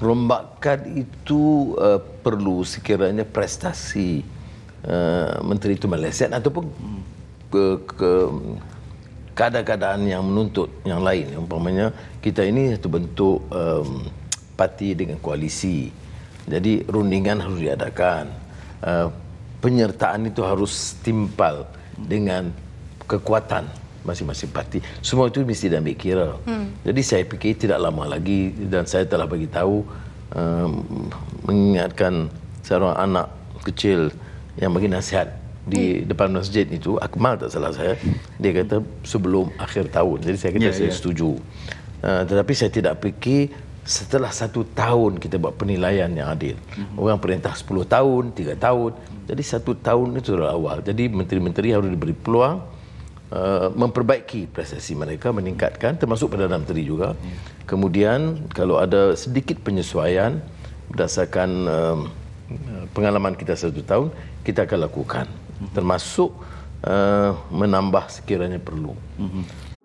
rombakan itu uh, perlu sekiranya prestasi uh, menteri itu Malaysia ataupun ke, ke keadaan-keadaan yang menuntut yang lain umpamanya kita ini satu bentuk um, parti dengan koalisi jadi rundingan harus diadakan uh, penyertaan itu harus timpal dengan kekuatan masing-masing parti. Semua itu mesti diambil kira. Hmm. Jadi saya fikir tidak lama lagi dan saya telah bagi tahu um, mengingatkan seorang anak kecil yang bagi nasihat di hmm. depan masjid itu Akmal tak salah saya dia kata sebelum akhir tahun jadi saya kata yeah, saya yeah. setuju uh, tetapi saya tidak fikir setelah satu tahun kita buat penilaian yang adil hmm. orang perintah 10 tahun 3 tahun jadi satu tahun itu dari awal jadi menteri-menteri harus diberi peluang uh, memperbaiki prestasi mereka, meningkatkan termasuk Perdana Menteri juga. Kemudian kalau ada sedikit penyesuaian berdasarkan um, uh, pengalaman kita satu tahun, kita akan lakukan. Termasuk uh, menambah sekiranya perlu. Mhm.